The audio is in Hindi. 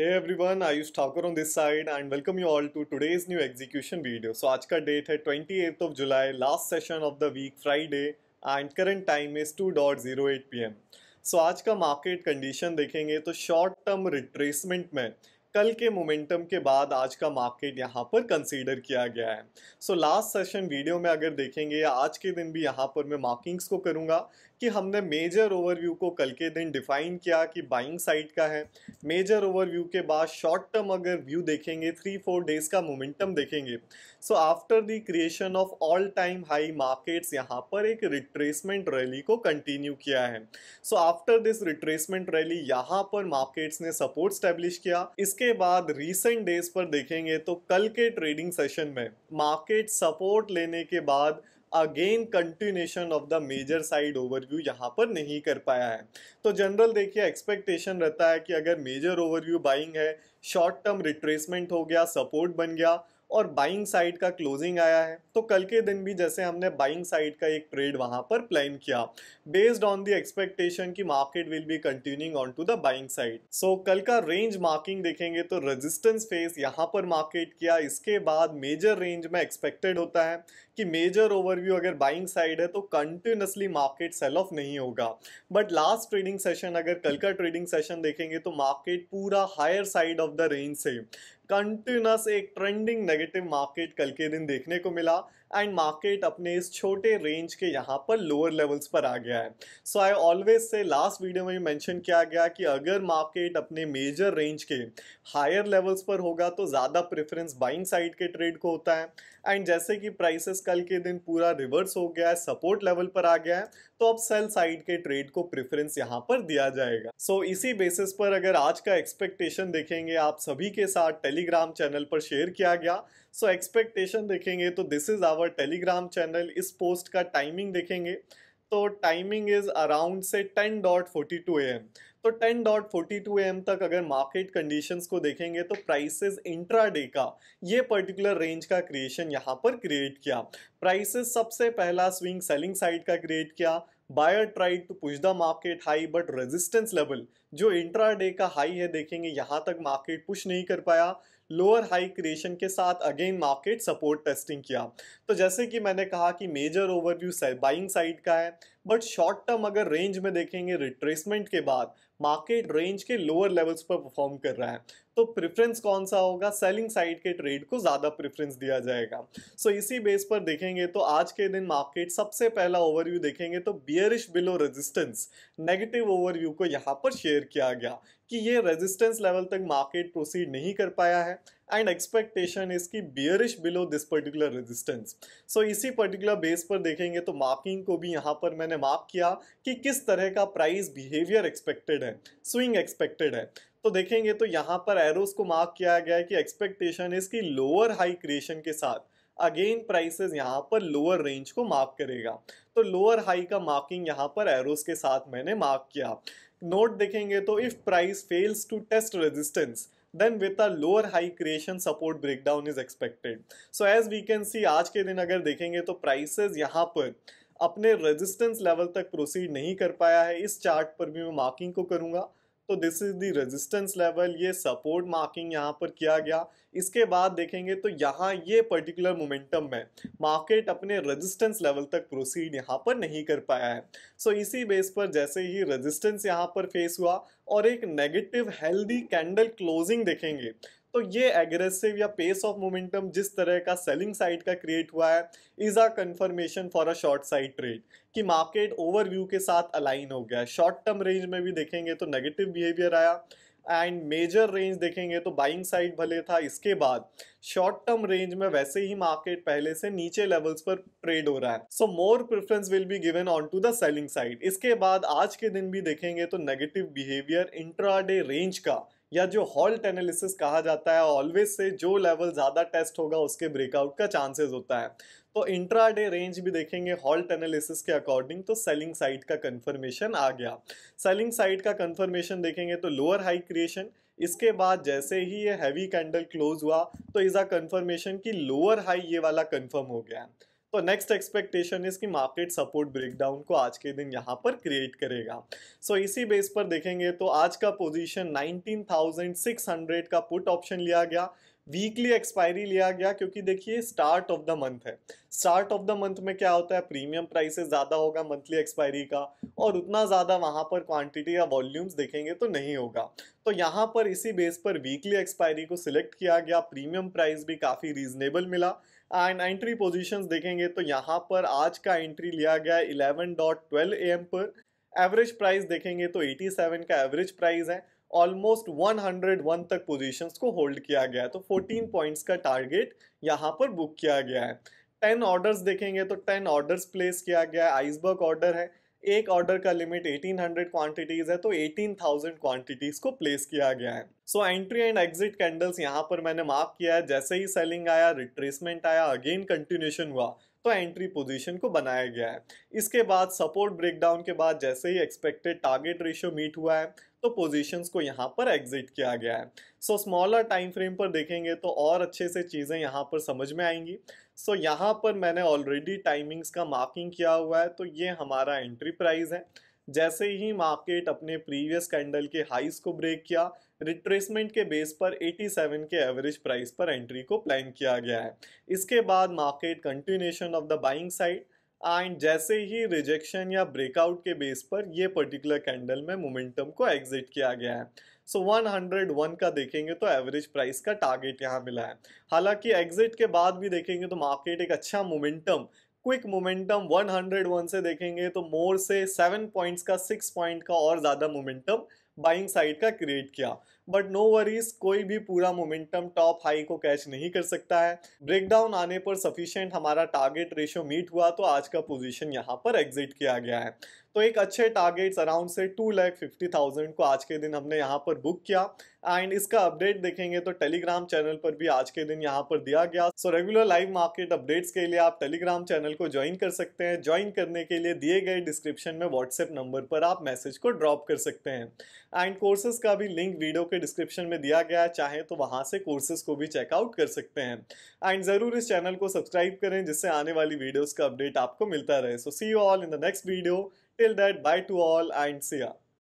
Hey everyone, Ayush Thakur on this side and welcome you all to today's new execution video. So आज का डेट है 28th of July, last session of the week Friday and current time is 2.08 pm. So आज का market condition देखेंगे तो short term retracement में कल के मोमेंटम के बाद आज का मार्केट यहाँ पर कंसीडर किया गया है सो लास्ट सेशन वीडियो में अगर देखेंगे आज के दिन भी यहाँ पर मैं मार्किंग्स को करूँगा कि हमने मेजर ओवरव्यू को कल के दिन डिफाइन किया कि बाइंग साइड का है मेजर ओवरव्यू के बाद शॉर्ट टर्म अगर व्यू देखेंगे थ्री फोर डेज का मोमेंटम देखेंगे so after the creation of all time high markets यहाँ पर एक रिट्रेसमेंट रैली को कंटिन्यू किया है so after this retracement rally यहाँ पर मार्केट्स ने सपोर्ट स्टैब्लिश किया इसके बाद रिसेंट डेज पर देखेंगे तो कल के ट्रेडिंग सेशन में मार्केट सपोर्ट लेने के बाद again continuation of the major side overview यहाँ पर नहीं कर पाया है तो जनरल देखिए एक्सपेक्टेशन रहता है कि अगर मेजर ओवरव्यू बाइंग है शॉर्ट टर्म रिट्रेसमेंट हो गया सपोर्ट बन गया और बाइंग साइड का क्लोजिंग आया है तो कल के दिन भी जैसे हमने बाइंग साइड का एक ट्रेड वहां पर प्लान किया बेस्ड ऑन द एक्सपेक्टेशन की market will be continuing on to the buying side so कल का रेंज मार्किंग देखेंगे तो रेजिस्टेंस फेस यहाँ पर मार्केट किया इसके बाद मेजर रेंज में एक्सपेक्टेड होता है कि मेजर ओवरव्यू अगर बाइंग साइड है तो कंटिन्यूसली मार्केट सेल ऑफ नहीं होगा बट लास्ट ट्रेडिंग सेशन अगर कल का ट्रेडिंग सेशन देखेंगे तो मार्केट पूरा higher side of the range से कंटिन्यूस एक ट्रेंडिंग नेगेटिव मार्केट कल के दिन देखने को मिला एंड मार्केट अपने इस छोटे रेंज के यहाँ पर लोअर लेवल्स पर आ गया है सो आई ऑलवेज से लास्ट वीडियो में मैंशन किया गया कि अगर मार्केट अपने मेजर रेंज के हायर लेवल्स पर होगा तो ज़्यादा प्रेफरेंस बाइंग साइड के ट्रेड को होता है एंड जैसे कि प्राइसेस कल के दिन पूरा रिवर्स हो गया है सपोर्ट लेवल पर आ गया है तो अब सेल साइड के ट्रेड को प्रेफरेंस यहाँ पर दिया जाएगा सो so, इसी बेसिस पर अगर आज का एक्सपेक्टेशन देखेंगे आप सभी के साथ टेलीग्राम चैनल पर शेयर किया गया सो एक्सपेक्टेशन देखेंगे तो this is our Telegram channel इस पोस्ट का टाइमिंग देखेंगे तो टाइमिंग इज़ अराउंड से ten dot forty two AM तो ten dot forty two AM तक अगर मार्केट कंडीशंस को देखेंगे तो प्राइसेस इंट्रा डे का ये पर्टिकुलर रेंज का क्रिएशन यहाँ पर क्रिएट किया प्राइसेस सबसे पहला स्विंग सेलिंग साइड का क्रिएट किया buyer tried to push the market high but resistance level जो इंट्रा डे का हाई है देखेंगे यहाँ तक मार्केट पुश नहीं कर पाया लोअर हाई क्रिएशन के साथ अगेन मार्केट सपोर्ट टेस्टिंग किया तो जैसे कि मैंने कहा कि मेजर ओवरव्यू बाइंग साइड का है बट शॉर्ट टर्म अगर रेंज में देखेंगे रिट्रेसमेंट के बाद मार्केट रेंज के लोअर लेवल्स पर परफॉर्म कर रहा है तो प्रेफरेंस कौन सा होगा सेलिंग साइड के ट्रेड को ज़्यादा प्रेफरेंस दिया जाएगा सो so, इसी बेस पर देखेंगे तो आज के दिन मार्केट सबसे पहला ओवरव्यू देखेंगे तो bearish below resistance negative overview को यहाँ पर शेयर किया गया कि ये रेजिस्टेंस लेवल तक मार्केट प्रोसीड नहीं कर पाया है एंड एक्सपेक्टेशन इसकी bearish below this particular resistance so इसी पर्टिकुलर बेस पर देखेंगे तो मार्किंग को भी यहाँ पर मैंने मार्क किया कि किस तरह का प्राइस बिहेवियर एक्सपेक्टेड है स्विंग एक्सपेक्टेड है तो देखेंगे तो यहाँ पर एरोस को मार्क किया गया है कि एक्सपेक्टेशन इसकी लोअर हाई क्रिएशन के साथ अगेन प्राइसेस यहाँ पर लोअर रेंज को मार्क करेगा तो लोअर हाई का मार्किंग यहाँ पर एरोस के साथ मैंने मार्क किया नोट देखेंगे तो if price fails to test resistance then with a lower high creation support breakdown is expected so as we can see आज के दिन अगर देखेंगे तो प्राइसेस यहाँ पर अपने रेजिस्टेंस लेवल तक प्रोसीड नहीं कर पाया है इस चार्ट पर भी मैं मार्किंग को करूँगा तो this is the resistance level ये सपोर्ट मार्किंग यहाँ पर किया गया इसके बाद देखेंगे तो यहाँ ये पर्टिकुलर मोमेंटम में मार्केट अपने रेजिस्टेंस लेवल तक प्रोसीड यहाँ पर नहीं कर पाया है सो so, इसी बेस पर जैसे ही रेजिस्टेंस यहाँ पर फेस हुआ और एक नेगेटिव हेल्दी कैंडल क्लोजिंग देखेंगे तो ये एग्रेसिव या पेस ऑफ मोमेंटम जिस तरह का सेलिंग साइड का क्रिएट हुआ है is a confirmation for a short side trade कि मार्केट ओवरव्यू के साथ अलाइन हो गया शॉर्ट टर्म रेंज में भी देखेंगे तो नेगेटिव बिहेवियर आया एंड मेजर रेंज देखेंगे तो बाइंग साइड भले था इसके बाद शॉर्ट टर्म रेंज में वैसे ही मार्केट पहले से नीचे लेवल्स पर ट्रेड हो रहा है so more preference will be given on to the selling side इसके बाद आज के दिन भी देखेंगे तो नेगेटिव बिहेवियर इंट्राडे रेंज का या जो हॉल्ट एनालिसिस कहा जाता है ऑलवेज से जो लेवल ज़्यादा टेस्ट होगा उसके ब्रेकआउट का चांसेस होता है तो इंट्रा डे रेंज भी देखेंगे हॉल्ट एनालिसिस के अकॉर्डिंग तो सेलिंग साइड का कंफर्मेशन आ गया सेलिंग साइड का कंफर्मेशन देखेंगे तो लोअर हाई क्रिएशन इसके बाद जैसे ही ये हैवी कैंडल क्लोज हुआ तो इज़ा कन्फर्मेशन की लोअर हाई ये वाला कन्फर्म हो गया है तो नेक्स्ट एक्सपेक्टेशन इज कि मार्केट सपोर्ट ब्रेकडाउन को आज के दिन यहाँ पर क्रिएट करेगा सो so, इसी बेस पर देखेंगे तो आज का पोजीशन 19,600 का पुट ऑप्शन लिया गया वीकली एक्सपायरी लिया गया क्योंकि देखिए स्टार्ट ऑफ द मंथ है स्टार्ट ऑफ द मंथ में क्या होता है प्रीमियम प्राइसेस ज़्यादा होगा मंथली एक्सपायरी का और उतना ज़्यादा वहाँ पर क्वांटिटी या वॉल्यूम्स देखेंगे तो नहीं होगा तो यहाँ पर इसी बेस पर वीकली एक्सपायरी को सिलेक्ट किया गया प्रीमियम प्राइस भी काफ़ी रीजनेबल मिला एंड एंट्री पोजीशंस देखेंगे तो यहाँ पर आज का एंट्री लिया गया eleven dot twelve A M पर एवरेज प्राइस देखेंगे तो 87 का एवरेज प्राइस है ऑलमोस्ट 101 तक पोजीशंस को होल्ड किया गया है तो 14 पॉइंट्स का टारगेट यहाँ पर बुक किया गया है 10 ऑर्डर्स देखेंगे तो 10 ऑर्डर्स प्लेस किया गया है आइसबर्ग ऑर्डर है एक ऑर्डर का लिमिट 1800 क्वांटिटीज़ है तो 18,000 क्वांटिटीज़ को प्लेस किया गया है so entry and exit candles यहाँ पर मैंने मार्क किया है जैसे ही सेलिंग आया रिट्रेसमेंट आया अगेन कंटिन्यूशन हुआ तो एंट्री पोजीशन को बनाया गया है इसके बाद सपोर्ट ब्रेकडाउन के बाद जैसे ही एक्सपेक्टेड टारगेट रेशियो मीट हुआ है तो पोजीशंस को यहाँ पर एग्जिट किया गया है सो स्मॉलर टाइम फ्रेम पर देखेंगे तो और अच्छे से चीज़ें यहाँ पर समझ में आएंगी सो so, यहाँ पर मैंने ऑलरेडी टाइमिंग्स का मार्किंग किया हुआ है तो ये हमारा एंट्री प्राइज़ है जैसे ही मार्केट अपने प्रीवियस कैंडल के हाइस को ब्रेक किया रिट्रेसमेंट के बेस पर 87 के एवरेज प्राइस पर एंट्री को प्लान किया गया है इसके बाद market continuation of the buying side and जैसे ही रिजेक्शन या ब्रेकआउट के बेस पर ये पर्टिकुलर कैंडल में मोमेंटम को एग्जिट किया गया है सो so 101 का देखेंगे तो एवरेज प्राइस का टारगेट यहाँ मिला है हालांकि एग्जिट के बाद भी देखेंगे तो मार्केट एक अच्छा मोमेंटम क्विक मोमेंटम 101 से देखेंगे तो मोर से सेवन पॉइंट्स का सिक्स पॉइंट का और ज़्यादा मोमेंटम बाइंग साइड का क्रिएट किया बट नो वरीज कोई भी पूरा मोमेंटम टॉप हाई को कैच नहीं कर सकता है ब्रेकडाउन आने पर सफिशियंट हमारा टारगेट रेशियो मीट हुआ तो आज का पोजीशन यहाँ पर एग्जिट किया गया है तो एक अच्छे टारगेट्स अराउंड से टू लैख फिफ्टी थाउजेंड को आज के दिन हमने यहाँ पर बुक किया एंड इसका अपडेट देखेंगे तो टेलीग्राम चैनल पर भी आज के दिन यहाँ पर दिया गया so regular live market updates के लिए आप टेलीग्राम चैनल को ज्वाइन कर सकते हैं ज्वाइन करने के लिए दिए गए डिस्क्रिप्शन में व्हाट्सएप नंबर पर आप मैसेज को ड्रॉप कर सकते हैं एंड कोर्सेज का भी लिंक वीडियो के डिस्क्रिप्शन में दिया गया है चाहे तो वहाँ से कोर्सेज को भी चेकआउट कर सकते हैं एंड ज़रूर इस चैनल को सब्सक्राइब करें जिससे आने वाली वीडियोज़ का अपडेट आपको मिलता रहे so see you all in the next video Till then, bye to all and see ya.